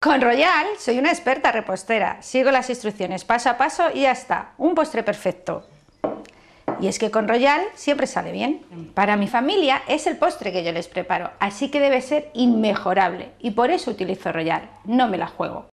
Con Royal soy una experta repostera, sigo las instrucciones paso a paso y ya está, un postre perfecto. Y es que con Royal siempre sale bien. Para mi familia es el postre que yo les preparo, así que debe ser inmejorable y por eso utilizo Royal, no me la juego.